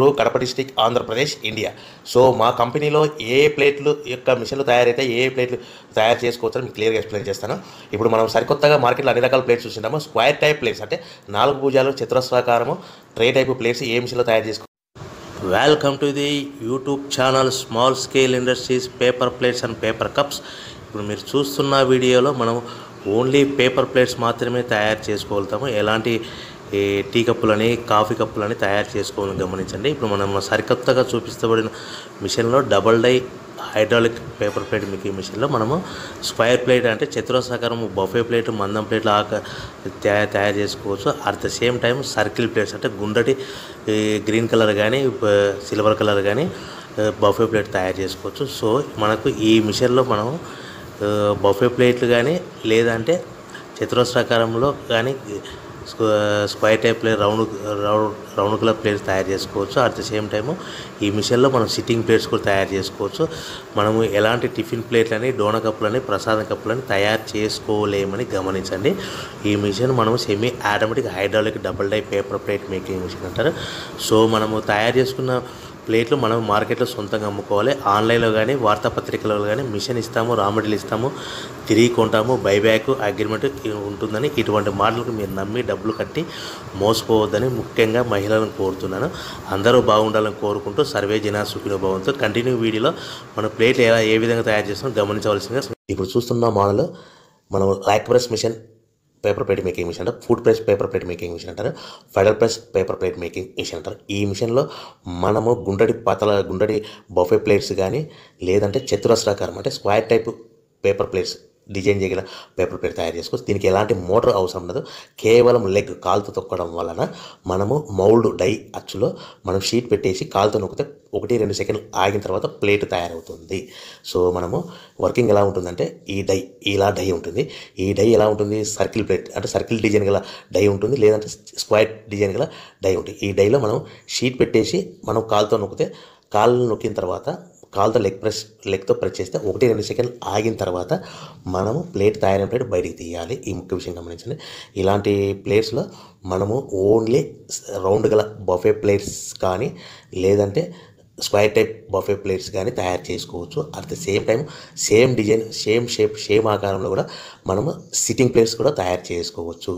through Kadapa district Andhra Pradesh India so మా కంపెనీలో ఏ ప్లేట్లు యొక్క మిషన్లు తయారైతే ఏ ప్లేట్లు తయారు చేసుకోవచ్చో మీకు క్లియర్గా ఎక్స్ప్లెయిన్ చేస్తాను ఇప్పుడు మనం సరికొత్తగా మార్కెట్లో అన్ని రకాల ప్లేట్స్ చూసినాము స్క్వేర్ టైప్ ప్లేట్స్ అంటే నాలుగు భూజాలు చతురస్రాకారము ట్రే టైప్ ప్లేట్స్ ఏ మిషన్లో తయారు చేసుకో welcome to the YouTube channel small scale industries paper plates and paper cups ఇప్పుడు మీరు చూస్తున్న వీడియోలో మనం ఓన్లీ పేపర్ ప్లేట్స్ మాత్రమే తయారు చేసుకోగలుగుతాము ఎలాంటి ఈ టీ కప్పులని కాఫీ కప్పులని తయారు చేసుకోవాలని గమనించండి ఇప్పుడు మనం సరికొత్తగా చూపిస్తబడిన మిషన్లో double die hydraulic paper plate making మిషన్లో మనము స్క్వేర్ ప్లేట్ అంటే చతురస్రాకారం బఫే ప్లేట్ మందం ప్లేట్లు ఆక తయారు చేసుకోవచ్చు at the same time circle plates అంటే గుండటి గ్రీన్ కలర్ కానీ సిల్వర్ కలర్ కానీ బఫే ప్లేట్ తయారు చేసుకోవచ్చు సో మనకు ఈ మిషన్లో మనం బఫే ప్లేట్లు కానీ లేదంటే చతురస్రాకారంలో కానీ square type player round round round colour players తయారు చేసుకోవచ్చు అట్ ద సేమ్ టైము ఈ మిషన్లో మనం సిట్టింగ్ ప్లేట్స్ కూడా తయారు చేసుకోవచ్చు మనము ఎలాంటి టిఫిన్ ప్లేట్లని డోన కప్పులని ప్రసాదం కప్పులని తయారు చేసుకోలేమని గమనించండి ఈ మిషన్ మనం semi automatic hydraulic double die paper plate making machine అంటారు సో మనము తయారు చేసుకున్న ప్లేట్లు మనం మార్కెట్లో సొంతంగా అమ్ముకోవాలి ఆన్లైన్లో కానీ వార్తాపత్రికలలో కానీ మిషన్ ఇస్తాము రా మెటీరియల్ ఇస్తాము తిరిగి కొంటాము బైబ్యాక్ అగ్రిమెంట్ ఉంటుందని ఇటువంటి మాటలకు మీరు నమ్మి డబ్బులు కట్టి మోసపోవద్దని ముఖ్యంగా మహిళలను కోరుతున్నాను అందరూ బాగుండాలని కోరుకుంటూ సర్వే జనా సుఖినోభావంతో కంటిన్యూ వీడియోలో మనం ప్లేట్లు ఎలా ఏ విధంగా తయారు చేస్తామో గమనించవలసిందిగా ఇప్పుడు చూస్తున్న మోడల్ మనం lock press machine paper plate making machine అంటారు food press paper plate making machine అంటారు feeder plus paper plate making machine అంటారు ఈ మిషన్లో మనము గుండడి పాతల గుండడి బఫే ప్లేట్స్ కానీ లేదంటే చతురస్రాకారం అంటే square type paper plates design చేయగల పేపర్ పేరు తయారు చేసుకోవచ్చు దీనికి ఎలాంటి మోటార్ అవసరం ఉండదు కేవలం లెగ్ కాలుతో తొక్కడం వలన మనము మౌల్డ్ డై అచ్చులో మనం షీట్ పెట్టేసి కాలుతో నొక్కితే ఒకటి రెండు సెకండ్లు ఆగిన తర్వాత ప్లేట్ తయారవుతుంది సో మనము వర్కింగ్ ఎలా ఉంటుందంటే ఈ డై ఇలా డై ఉంటుంది ఈ డై ఎలా ఉంటుంది సర్కిల్ ప్లేట్ అంటే సర్కిల్ డిజైన్ గల డై ఉంటుంది లేదంటే స్క్వైర్ డిజైన్ గల డై ఉంటుంది ఈ డైలో మనం షీట్ పెట్టేసి మనం కాలుతో నొక్కితే కాళ్ళు నొక్కిన తర్వాత కాలుతో లెగ్ ప్రెస్ లెగ్తో ప్రెస్ చేస్తే ఒకటి రెండు సెకండ్లు ఆగిన తర్వాత మనము ప్లేట్ తయారైన ప్లేట్ బయటికి తీయాలి ఈ ముఖ్య విషయం గమనించండి ఇలాంటి ప్లేట్స్లో మనము ఓన్లీ రౌండ్ గల బఫే ప్లేట్స్ కానీ లేదంటే స్క్వైర్ టైప్ బఫే ప్లేట్స్ కానీ తయారు చేసుకోవచ్చు at the same time same design same shape same ఆకారంలో కూడా మనము సిట్టింగ్ ప్లేట్స్ కూడా తయారు చేసుకోవచ్చు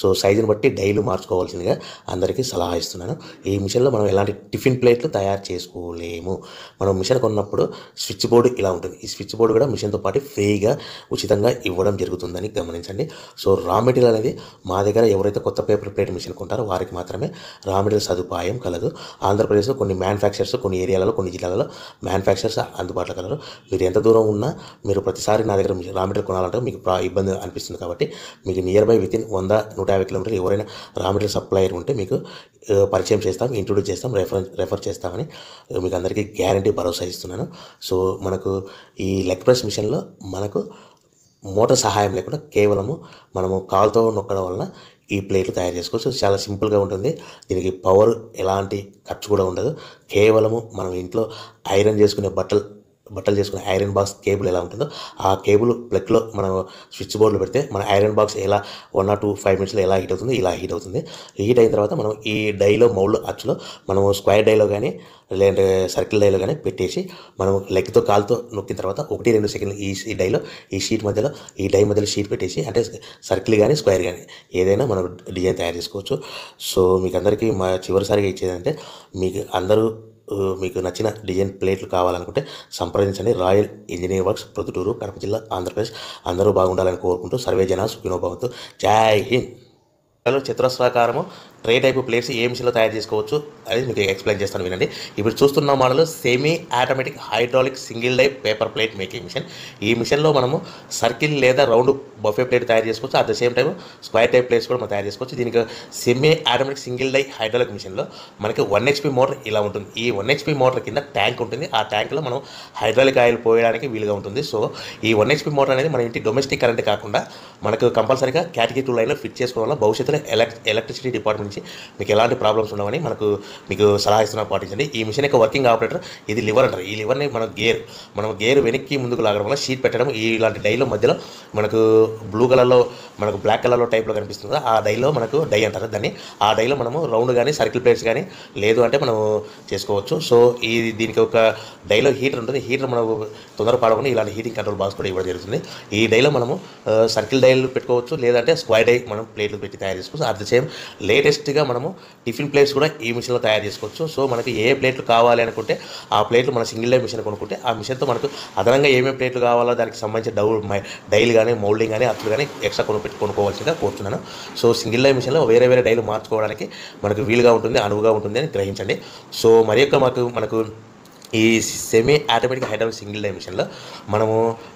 సో సైజుని బట్టి డైలీ మార్చుకోవాల్సిందిగా అందరికీ సలహా ఇస్తున్నాను ఈ మిషన్లో మనం ఎలాంటి టిఫిన్ ప్లేట్లు తయారు చేసుకోలేము మనం మిషన్ కొన్నప్పుడు స్విచ్ బోర్డు ఇలా ఉంటుంది ఈ స్విచ్ బోర్డు కూడా మిషన్తో పాటు ఫ్రీగా ఉచితంగా ఇవ్వడం జరుగుతుందని గమనించండి సో రా మెటీరియల్ అనేది మా దగ్గర ఎవరైతే కొత్త పేపర్ ప్లేట్ మిషన్ కొంటారో వారికి మాత్రమే రా మెటీరియల్ సదుపాయం కలదు ఆంధ్రప్రదేశ్లో కొన్ని మ్యానుఫ్యాక్చర్స్ కొన్ని ఏరియాలలో కొన్ని జిల్లాలలో మ్యానుఫ్యాక్చర్స్ అందుబాటులో కలరు మీరు ఎంత దూరం ఉన్నా మీరు ప్రతిసారి నా దగ్గర రా మెటీరియల్ కొనాలంటే మీకు ఇబ్బంది అనిపిస్తుంది కాబట్టి మీకు నియర్ బై వితిన్ వంద నూట యాభై కిలోమీటర్లు ఎవరైనా రా మెటీరియల్ సప్లయర్ ఉంటే మీకు పరిచయం చేస్తాం ఇంట్రొడ్యూస్ చేస్తాం రెఫర్ రెఫర్ చేస్తామని మీకు అందరికీ గ్యారంటీ భరోసా ఇస్తున్నాను సో మనకు ఈ లెగ్ ప్రెస్ మిషన్లో మనకు మోటార్ సహాయం లేకుండా కేవలము మనము కాలుతో నొక్కడం వలన ఈ ప్లేట్లు తయారు చేసుకోవచ్చు చాలా సింపుల్గా ఉంటుంది దీనికి పవర్ ఎలాంటి ఖర్చు కూడా ఉండదు కేవలము మనం ఇంట్లో ఐరన్ చేసుకునే బట్టలు బట్టలు చేసుకునే ఐరన్ బాక్స్ కేబుల్ ఎలా ఉంటుందో ఆ కేబుల్ ప్లగ్లో మనం స్విచ్ బోర్డులో పెడితే మన ఐరన్ బాక్స్ ఎలా వన్ ఆర్ టూ ఫైవ్ మినిట్స్లో ఎలా హీట్ అవుతుంది ఇలా హీట్ అవుతుంది హీట్ అయిన తర్వాత మనం ఈ డైలో మౌల్డ్ అచ్చులో మనము స్క్వేర్ డైలో కానీ లేదంటే సర్కిల్ డైలో కానీ పెట్టేసి మనం లెగ్తో కాలుతో నొక్కిన తర్వాత ఒకటి రెండు సెకండ్ ఈ డైలో ఈ షీట్ మధ్యలో ఈ డై మధ్యలో షీట్ పెట్టేసి అంటే సర్కిల్ కానీ స్క్వేర్ కానీ ఏదైనా మనం డిజైన్ తయారు చేసుకోవచ్చు సో మీకు అందరికీ మా చివరిసారిగా ఇచ్చేదంటే మీకు అందరూ మీకు నచ్చిన డిజైన్ ప్లేట్లు కావాలనుకుంటే సంప్రదించండి royal engineer works Proddatur Kadapa జిల్లా ఆంధ్రప్రదేశ్ అందరూ బాగుండాలని కోరుకుంటూ సర్వేజన సుఖినోభవంతో జై హింద్ చిత్రస్రాకారము ట్రే టైప్ ప్లేట్స్ ఏ మిషన్లో తయారు చేసుకోవచ్చు అనేది మీకు ఎక్స్ప్లెయిన్ చేస్తాను వినండి ఇప్పుడు చూస్తున్న model semi automatic hydraulic single die paper plate making machine ఈ మిషన్లో మనము సర్కిల్ లేదా రౌండ్ బఫే ప్లేట్ తయారు చేసుకోవచ్చు at the same time square type plates కూడా మనం తయారు చేసుకోవచ్చు దీనికి semi automatic single die hydraulic మిషన్లో మనకి వన్ హెచ్పి మోటార్ ఇలా ఉంటుంది ఈ వన్ హెచ్పి మోటార్ కింద ట్యాంక్ ఉంటుంది ఆ ట్యాంక్లో మనం హైడ్రాలిక్ ఆయిల్ పోయడానికి వీలుగా ఉంటుంది సో ఈ వన్ హెచ్పి మోటార్ అనేది మన ఇంటి డొమెస్టిక్ కరెంట్ కాకుండా మనకు కంపల్సరీగా క్యాటగిరీ టూ లైన్లో ఫిట్ చేసుకోవాలో భవిష్యత్తులో ఎలక్ట్రిసిటీ డిపార్ట్మెంట్ సంబంధించి మీకు ఎలాంటి ప్రాబ్లమ్స్ ఉండవని మనకు మీకు సలహా ఇస్తున్నా పాటించండి ఈ మిషన్ యొక్క వర్కింగ్ ఆపరేటర్ ఇది లివర్ అంటారు ఈ లివర్ని మనం గేర్ మనం గేర్ వెనక్కి ముందుకు లాగడం వల్ల షీట్ పెట్టడం ఇలాంటి డైలో మధ్యలో మనకు బ్లూ కలర్లో మనకు బ్లాక్ కలర్లో టైప్లో కనిపిస్తుంది ఆ డైలో మనకు డై అంటారు దాన్ని ఆ డైలో మనము రౌండ్ కానీ సర్కిల్ ప్లేట్స్ కానీ లేదు అంటే మనము చేసుకోవచ్చు సో ఈ దీనికి ఒక డైలో హీటర్ ఉంటుంది హీటర్ మనకు తొందర పాడకుండా ఇలాంటి హీటింగ్ కంట్రోల్ బాక్స్ కూడా ఇవ్వడం జరుగుతుంది ఈ డైలో మనము సర్కిల్ డైలు పెట్టుకోవచ్చు లేదంటే స్క్వైర్ డై మనం ప్లేట్లు పెట్టి తయారు చేసుకోవచ్చు అట్ ద సేమ్ లేటెస్ట్ టేస్ట్గా మనము టిఫిన్ ప్లేట్స్ కూడా ఈ మిషన్లో తయారు చేసుకోవచ్చు సో మనకి ఏ ప్లేట్లు కావాలి అనుకుంటే ఆ ప్లేట్లు మన సింగిల్ లైన్ మిషన్ కొనుక్కుంటే ఆ మిషన్తో మనకు అదనంగా ఏమేమి ప్లేట్లు కావాలో దానికి సంబంధించిన డౌ డైల్ కానీ మౌల్డింగ్ కానీ అట్లు కానీ ఎక్స్ట్రా కొనుక్కు కొనుక్కోవాల్సిందిగా కోరుతున్నాను సో సింగిల్ లైన్ మిషన్లో వేరే వేరే డైలు మార్చుకోవడానికి మనకు వీలుగా ఉంటుంది అనువుగా ఉంటుంది అని గ్రహించండి సో మరి యొక్క మాకు మనకు ఈ semi automatic hydraulic single die మిషన్లో మనము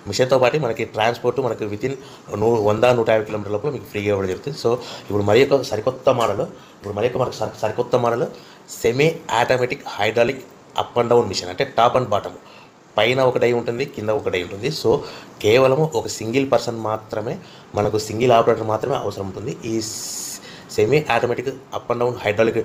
మిషన్తో పాటు మనకి ట్రాన్స్పోర్ట్ మనకి వితిన్ నూ వంద నూట యాభై కిలోమీటర్ లోపల మీకు ఫ్రీగా ఇవ్వడం జరుగుతుంది సో ఇప్పుడు మరి యొక్క సరికొత్త మోడల్ ఇప్పుడు మరి యొక్క మనకు సరికొత్త model semi automatic hydraulic up and down machine అంటే టాప్ అండ్ బాటమ్ పైన ఒక డై ఉంటుంది కింద ఒక డై ఉంటుంది సో కేవలం ఒక సింగిల్ పర్సన్ మాత్రమే మనకు సింగిల్ ఆపరేటర్ మాత్రమే అవసరం ఉంటుంది ఈ semi automatic up and down hydraulic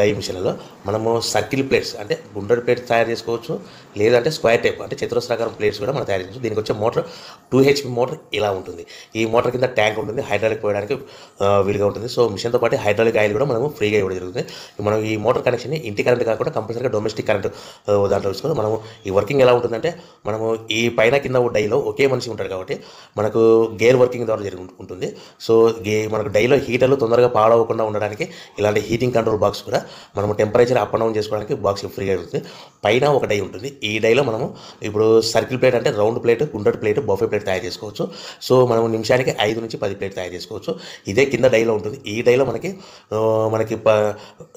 die మిషన్లలో మనము సర్కిల్ ప్లేట్స్ అంటే గుండ్రడి ప్లేట్స్ తయారు చేసుకోవచ్చు లేదంటే స్క్వేర్ టైప్ అంటే చతురస్రాకారం ప్లేట్స్ కూడా మనం తయారు చేయవచ్చు దీనికి వచ్చే మోటార్ టూ హెచ్పి మోటార్ ఇలా ఉంటుంది ఈ మోటార్ కింద ట్యాంక్ ఉంటుంది హైడ్రాలిక్ పోయడానికి వీలుగా ఉంటుంది సో మిషన్తో పాటు హైడ్రాలిక్ ఆయిల్ కూడా మనము ఫ్రీగా ఇవ్వడం జరుగుతుంది మనం ఈ మోటార్ కనెక్షన్ ఇంటి కరెంట్ కాకుండా కంపల్సరీగా డొమెస్టిక్ కరెంట్ దాంట్లో చూసుకొని మనము ఈ వర్కింగ్ ఎలా ఉంటుందంటే మనము ఈ పైన కింద డైలో ఒకే మనిషి ఉంటాడు కాబట్టి మనకు గేర్ వర్కింగ్ ద్వారా జరుగుతుంది సో గే మనకు డైలో హీటర్లు తొందరగా పాడవకుండా ఉండడానికి ఇలాంటి హీటింగ్ కంట్రోల్ బాక్స్ కూడా మనము టెంపరేచర్ అప్ అండ్ డౌన్ చేసుకోవడానికి బాక్స్ ఫ్రీగా ఉంటుంది పైన ఒక డై ఉంటుంది ఈ డైలో మనము ఇప్పుడు సర్కిల్ ప్లేట్ అంటే రౌండ్ ప్లేట్ గుండ్రటి ప్లేట్ బఫే ప్లేట్ తయారు చేసుకోవచ్చు సో మనం నిమిషానికి ఐదు నుంచి పది ప్లేట్ తయారు చేసుకోవచ్చు ఇదే కింద డైలో ఉంటుంది ఈ డైలో మనకి మనకి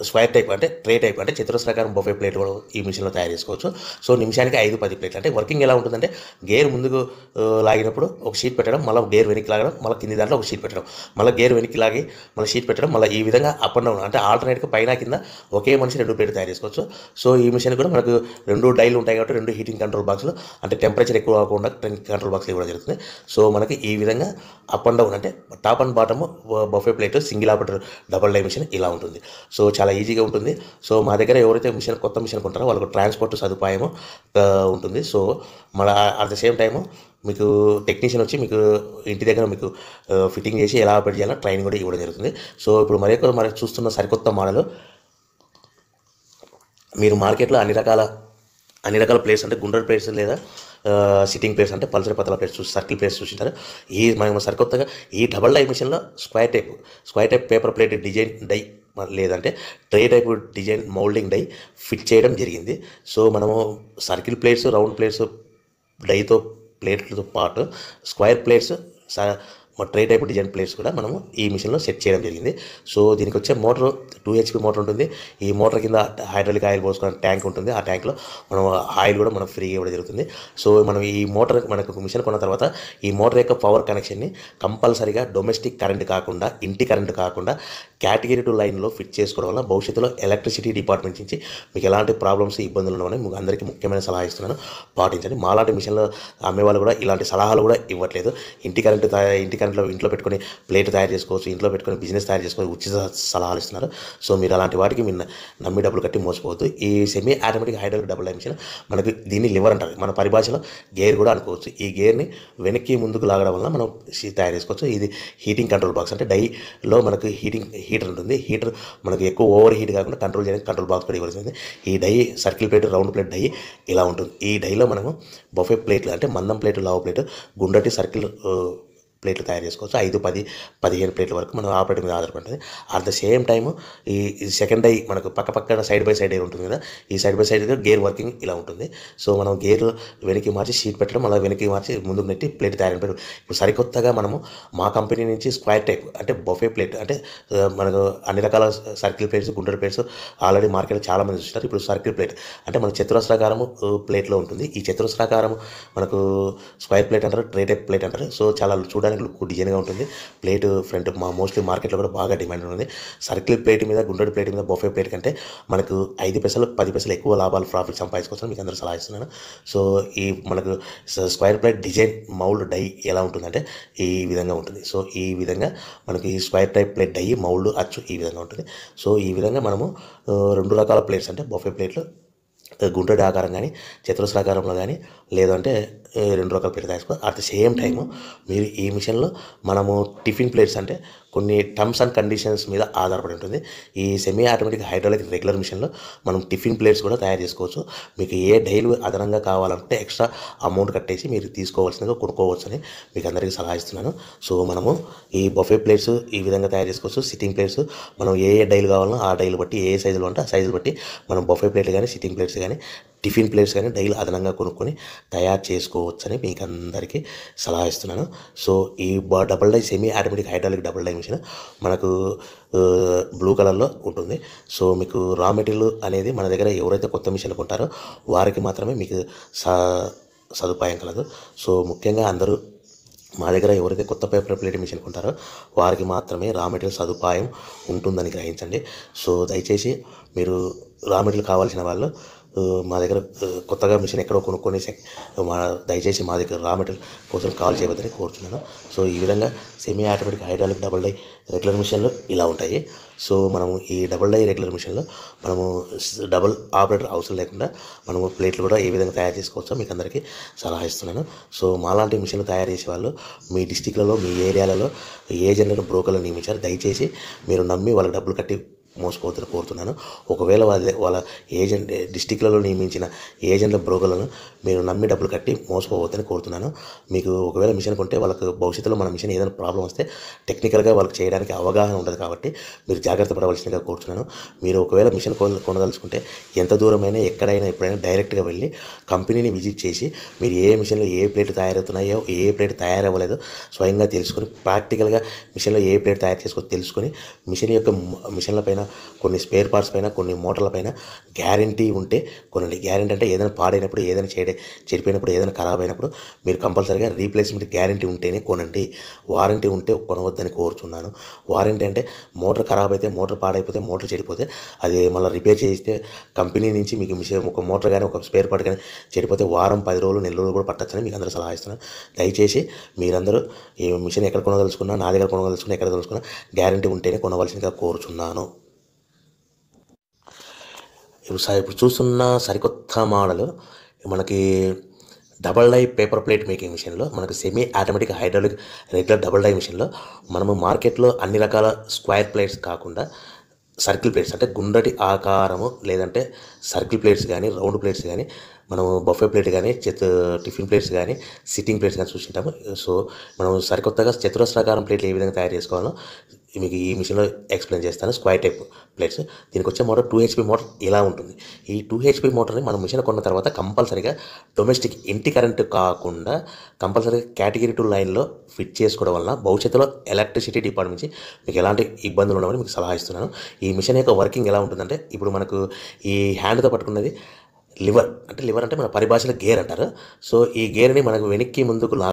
స్క్వైర్ టైప్ అంటే ట్రే టైప్ అంటే చతురస్రాకారం బఫే ప్లేట్ కూడా ఈ మిషన్లో తయారు చేసుకోవచ్చు సో నిమిషానికి ఐదు పది ప్లేట్లు అంటే వర్కింగ్ ఎలా ఉంటుందంటే గేర్ ముందుకు లాగినప్పుడు ఒక షీట్ పెట్టడం మళ్ళీ గేర్ వెనక్కి లాగడం మళ్ళీ కింది దాంట్లో ఒక షీట్ పెట్టడం మళ్ళీ గేర్ వెనక్కి లాగి మళ్ళీ షీట్ సీట్ పెట్టడం మళ్ళీ ఈ విధంగా అప్ అండ్ డౌన్ అంటే ఆల్టర్నేట్గా పైన కింద ఒకే మనిషి రెండు ప్లేట్లు తయారు చేసుకోవచ్చు సో ఈ మిషన్ కూడా మనకు రెండు డైలు ఉంటాయి కాబట్టి రెండు హీటింగ్ కంట్రోల్ బాక్స్లు అంటే టెంపరేచర్ ఎక్కువ కాకుండా కంట్రోల్ బాక్స్ కూడా జరుగుతుంది సో మనకి ఈ విధంగా అప్ అండ్ డౌన్ అంటే top and bottom buffet plate single operator double die machine ఇలా ఉంటుంది సో చాలా ఈజీగా ఉంటుంది సో మా దగ్గర ఎవరైతే మిషన్ కొత్త మిషన్ కొంటారో వాళ్ళకు ట్రాన్స్పోర్ట్ సదుపాయం ఉంటుంది సో మన అట్ ద సేమ్ టైము మీకు టెక్నీషియన్ వచ్చి మీకు ఇంటి దగ్గర మీకు ఫిట్టింగ్ చేసి ఎలా ఆపరేట్ చేయాలో ట్రైనింగ్ కూడా ఇవ్వడం జరుగుతుంది సో ఇప్పుడు మరి మరి చూస్తున్న సరికొత్త మోడల్ మీరు మార్కెట్లో అన్ని రకాల అన్ని రకాల ప్లేస్ అంటే గుండ్ర ప్లేస్ లేదా సిట్టింగ్ ప్లేస్ అంటే పల్సర్ పతల ప్లేస్ చూసి సర్కిల్ ప్లేస్ చూసింటారు ఈ మనం సరికొత్తగా ఈ డబల్ డై మిషన్లో square type square type paper plate design die లేదంటే tray type design moulding die fit చేయడం జరిగింది సో మనము సర్కిల్ ప్లేట్స్ రౌండ్ ప్లేట్స్ డైతో ప్లేట్లతో పాటు square plates tray type design plates కూడా మనము ఈ మిషన్లో సెట్ చేయడం జరిగింది సో దీనికి వచ్చే మోటార్ టూ హెచ్పి మోటార్ ఉంటుంది ఈ మోటార్ కింద హైడ్రాలిక్ ఆయిల్ పోసుకునే ట్యాంక్ ఉంటుంది ఆ ట్యాంక్లో మనం ఆయిల్ కూడా మనం ఫ్రీగా ఇవ్వడం జరుగుతుంది సో మనం ఈ మోటార్ మనకు మిషన్ కొన్న తర్వాత ఈ మోటార్ యొక్క పవర్ కనెక్షన్ని కంపల్సరీగా డొమెస్టిక్ కరెంట్ కాకుండా ఇంటి కరెంట్ కాకుండా కేటగిరీ టూ లైన్లో ఫిట్ చేసుకోవడం వల్ల భవిష్యత్తులో ఎలక్ట్రిసిటీ డిపార్ట్మెంట్ నుంచి మీకు ఎలాంటి ప్రాబ్లమ్స్ ఇబ్బందులు ఉన్నాయని మీకు అందరికీ ముఖ్యమైన సలహా ఇస్తున్నాను పాటించండి మాలాంటి మిషన్లు అమ్మేవాళ్ళు కూడా ఇలాంటి సలహాలు కూడా ఇవ్వట్లేదు ఇంటి కరెంటు ఇంటి కరెంట్లో ఇంట్లో పెట్టుకొని ప్లేట్ తయారు చేసుకోవచ్చు ఇంట్లో పెట్టుకొని బిజినెస్ తయారు చేసుకొని ఉచిత సలహాలు ఇస్తున్నారు సో మీరు అలాంటి వాటికి మీరు నమ్మి డబ్బులు కట్టి మోసపోవద్దు ఈ semi automatic hydraulic double die machine మనకి దీన్ని లివర్ అంటారు మన పరిభాషలో గేర్ కూడా అనుకోవచ్చు ఈ గేర్ని వెనక్కి ముందుకు లాగడం వల్ల మనం తయారు చేసుకోవచ్చు ఇది హీటింగ్ కంట్రోల్ బాక్స్ అంటే డైలో మనకు హీటింగ్ హీటర్ ఉంటుంది హీటర్ మనకు ఎక్కువ ఓవర్ హీట్ కాకుండా కంట్రోల్ చేయడానికి కంట్రోల్ బాక్స్ కూడా ఈ die circle plate round plate die ఇలా ఉంటుంది ఈ డైలో మనము బఫే ప్లేట్లు అంటే మందం ప్లేట్ లావ ప్లేట్ గుండటి సర్కిల్ ప్లేట్లు తయారు చేసుకోవచ్చు ఐదు పది పదిహేను ప్లేట్ల వరకు మనం ఆపరేటింగ్ మీద ఆధారపడుతుంది అట్ ద సేమ్ టైము ఈ సెకండ్ ఐ మనకు పక్క పక్కన సైడ్ బై సైడ్ ఉంటుంది కదా ఈ side by side gear working ఇలా ఉంటుంది సో మనం గేర్ వెనక్కి మార్చి షీట్ పెట్టడం అలా వెనక్కి మార్చి ముందుకు నెట్టి ప్లేట్ తయారు పెట్టడం ఇప్పుడు సరికొత్తగా మనము మా కంపెనీ నుంచి స్క్వేర్ టైప్ అంటే బొఫే ప్లేట్ అంటే మనకు అన్ని రకాల సర్కిల్ ప్లేట్స్ గుండ్రటి ప్లేట్స్ ఆల్రెడీ మార్కెట్లో చాలామంది చూస్తున్నారు ఇప్పుడు సర్కిల్ ప్లేట్ అంటే మన చతురస్రాకారము ప్లేట్లో ఉంటుంది ఈ చతురస్రాకారము మనకు స్క్వేర్ ప్లేట్ అంటారు ట్రే టైప్ ప్లేట్ అంటారు సో చాలా చూడాలి దానికి లుక్ డిజైన్గా ఉంటుంది ప్లేట్ ఫ్రంట్ మా మోస్ట్లీ మార్కెట్లో కూడా బాగా డిమాండ్ ఉంది సర్కిల్ ప్లేట్ మీద గుండెడు ప్లేట్ మీద బొఫే ప్లేట్ కంటే మనకు ఐదు పైసలు పది పైసలు ఎక్కువ లాభాలు ప్రాఫిట్ సంపాదించుకోవచ్చు మీకు అందరూ సలహా ఇస్తున్నాను సో ఈ మనకు square plate design mould die ఎలా ఉంటుందంటే ఈ విధంగా ఉంటుంది సో ఈ విధంగా మనకి ఈ square type plate die mould అచ్చు ఈ విధంగా ఉంటుంది సో ఈ విధంగా మనము రెండు రకాల ప్లేట్స్ అంటే బొఫే ప్లేట్లు గుండ్రటి ఆకారం కానీ చతురస్రాకారంలో కానీ లేదంటే రెండు రకాల ప్లేట్లు తీసుకో అట్ ద సేమ్ టైము మీరు ఈ మిషన్లో మనము టిఫిన్ ప్లేట్స్ అంటే కొన్ని టర్మ్స్ అండ్ కండిషన్స్ మీద ఆధారపడి ఉంటుంది ఈ సెమీ ఆటోమేటిక్ హైడ్రాలిక్ రెగ్యులర్ మిషన్లో మనం టిఫిన్ ప్లేట్స్ కూడా తయారు చేసుకోవచ్చు మీకు ఏ డైలు అదనంగా కావాలంటే ఎక్స్ట్రా అమౌంట్ కట్టేసి మీరు తీసుకోవాల్సిందిగా కొనుక్కోవచ్చు అని మీకు అందరికీ సలహా ఇస్తున్నాను సో మనము ఈ బొఫే ప్లేట్స్ ఈ విధంగా తయారు చేసుకోవచ్చు సిట్టింగ్ ప్లేట్స్ మనం ఏ ఏ డైలు కావాలో ఆ డైలు బట్టి ఏ సైజులు అంటే ఆ సైజులు బట్టి మనం బొఫే ప్లేట్లు కానీ సిట్టింగ్ ప్లేట్స్ కానీ టిఫిన్ ప్లేట్స్ కానీ డైలీ అదనంగా కొనుక్కొని తయారు చేసుకోవచ్చని మీకు అందరికీ సలహా ఇస్తున్నాను సో ఈ double die semi automatic hydraulic double die machine మనకు బ్లూ కలర్లో ఉంటుంది సో మీకు రా మెటీరియల్ అనేది మన దగ్గర ఎవరైతే కొత్త మిషన్లు కొంటారో వారికి మాత్రమే మీకు సదుపాయం కలదు సో ముఖ్యంగా అందరూ మా దగ్గర ఎవరైతే కొత్త పేపర్ ప్లేట్ మిషన్ కొంటారో వారికి మాత్రమే రా మెటీరియల్ సదుపాయం ఉంటుందని గ్రహించండి సో దయచేసి మీరు రా మెటీరియల్ కావాల్సిన వాళ్ళు మా దగ్గర కొత్తగా మిషన్ ఎక్కడో కొనుక్కొని మా దయచేసి మా దగ్గర రా మెటీరియల్ కోసం కాల్ చేయవద్దని కోరుతున్నాను సో ఈ విధంగా semi automatic hydraulic double die regular మిషన్లు ఇలా ఉంటాయి సో మనము ఈ డబుల్ డై రెగ్యులర్ మిషన్లో మనము డబుల్ ఆపరేటర్ అవసరం లేకుండా మనము ప్లేట్లు కూడా ఏ విధంగా తయారు చేసుకోవచ్చో మీకు అందరికీ సలహా ఇస్తున్నాను సో మాలాంటి మిషన్లు తయారు చేసే వాళ్ళు మీ డిస్టిక్లలో మీ ఏరియాలలో ఏజెంట్లను బ్రోకర్లు నియమించారు దయచేసి మీరు నమ్మి వాళ్ళకి డబ్బులు కట్టి మోసుకోవద్దని కోరుతున్నాను ఒకవేళ వాళ్ళ వాళ్ళ ఏజెంట్ డిస్టిక్లలో నియమించిన ఏజెంట్ల బ్రోకర్లను మీరు నమ్మి డబ్బులు కట్టి మోసపోవద్దని కోరుతున్నాను మీకు ఒకవేళ మిషన్ కొంటే వాళ్ళకు భవిష్యత్తులో మన మిషన్ ఏదైనా ప్రాబ్లం వస్తే టెక్నికల్గా వాళ్ళకి చేయడానికి అవగాహన ఉండదు కాబట్టి మీరు జాగ్రత్త పడవలసిందిగా కోరుతున్నాను మీరు ఒకవేళ మిషన్ కొనదలుచుకుంటే ఎంత దూరమైనా ఎక్కడైనా ఎప్పుడైనా డైరెక్ట్గా వెళ్ళి కంపెనీని విజిట్ చేసి మీరు ఏ మిషన్లో ఏ ప్లేట్ తయారవుతున్నాయో ఏ ప్లేట్ తయారవ్వలేదో స్వయంగా తెలుసుకొని ప్రాక్టికల్గా మిషన్లో ఏ ప్లేట్ తయారు చేసుకో తెలుసుకొని మిషన్ యొక్క మిషన్ల పైన కొన్ని స్పేర్ పార్ట్స్ పైన కొన్ని మోటార్ల పైన గ్యారంటీ ఉంటే కొన్ని గ్యారంటీ అంటే ఏదైనా పాడైనప్పుడు ఏదైనా చేయడే చెడిపోయినప్పుడు ఏదైనా ఖరాబ్ అయినప్పుడు మీరు కంపల్సరీగా రీప్లేస్మెంట్ గ్యారంటీ ఉంటేనే కొనండి వారంటీ ఉంటే కొనవద్దని కోరుతున్నాను వారంటీ అంటే మోటార్ ఖరాబ్ అయితే మోటార్ పాడైపోతే మోటార్ చెడిపోతే అది మళ్ళీ రిపేర్ చేస్తే కంపెనీ నుంచి మీకు ఒక మోటార్ కానీ ఒక స్పేర్ పార్ట్ కానీ చెడిపోతే వారం పది రోజులు నెల రోజులు కూడా పట్టచ్చని మీకు అందరూ సలహా ఇస్తున్నాను దయచేసి మీరందరూ ఈ మిషన్ ఎక్కడ కొనగలుచుకున్నా నా దగ్గర కొనగలుచుకున్నా ఎక్కడ తెలుసుకున్నా గ్యారంటీ ఉంటేనే కొనవలసిందిగా కోరుచున్నాను సార్ ఇప్పుడు చూస్తున్న సరికొత్త మోడల్ మనకి double die paper plate making మిషన్లో మనకు semi automatic hydraulic regular double die మిషన్లో మనము మార్కెట్లో అన్ని రకాల స్క్వేర్ ప్లేట్స్ కాకుండా సర్కిల్ ప్లేట్స్ అంటే గుండ్రటి ఆకారము లేదంటే సర్కిల్ ప్లేట్స్ కానీ రౌండ్ ప్లేట్స్ కానీ మనము బఫే ప్లేట్ కానీ చెత్ టిఫిన్ ప్లేట్స్ కానీ సిట్టింగ్ ప్లేట్స్ కానీ ఉంటాము సో మనం సరికొత్తగా చతురస్రాకారం ప్లేట్లు ఏ విధంగా తయారు చేసుకోవాలో మీకు ఈ మిషన్లో ఎక్స్ప్లెయిన్ చేస్తాను స్క్వైర్ టైప్ ప్లేట్స్ దీనికి వచ్చే మోటార్ టూ హెచ్పి మోటార్ ఇలా ఉంటుంది ఈ టూ హెచ్పి మోటార్ని మనం మిషన్ కొన్న తర్వాత కంపల్సరీగా డొమెస్టిక్ ఇంటి కరెంటు కాకుండా కంపల్సరీగా కేటగిరీ టూ లైన్లో ఫిట్ చేసుకోవడం వల్ల భవిష్యత్తులో ఎలక్ట్రిసిటీ డిపార్ట్మెంట్ నుంచి మీకు ఎలాంటి ఇబ్బందులు ఉండవని మీకు సలహా ఇస్తున్నాను ఈ మిషన్ యొక్క వర్కింగ్ ఎలా ఉంటుందంటే ఇప్పుడు మనకు ఈ హ్యాండ్తో పట్టుకున్నది లివర్ అంటే లివర్ అంటే మన పరిభాషలో గేర్ అంటారు సో ఈ గేర్ని మనకు వెనక్కి ముందుకు